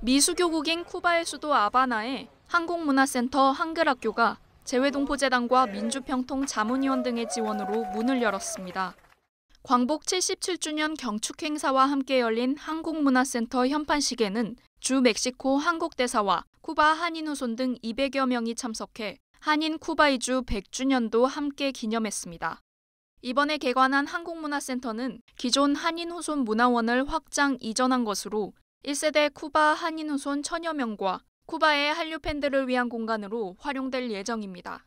미수교국인 쿠바의 수도 아바나에 한국문화센터 한글학교가 재외동포재단과 민주평통 자문위원 등의 지원으로 문을 열었습니다. 광복 77주년 경축 행사와 함께 열린 한국문화센터 현판식에는 주 멕시코 한국대사와 쿠바 한인후손 등 200여 명이 참석해 한인 쿠바이주 100주년도 함께 기념했습니다. 이번에 개관한 한국문화센터는 기존 한인후손 문화원을 확장 이전한 것으로 1세대 쿠바 한인후손 천여 명과 쿠바의 한류 팬들을 위한 공간으로 활용될 예정입니다.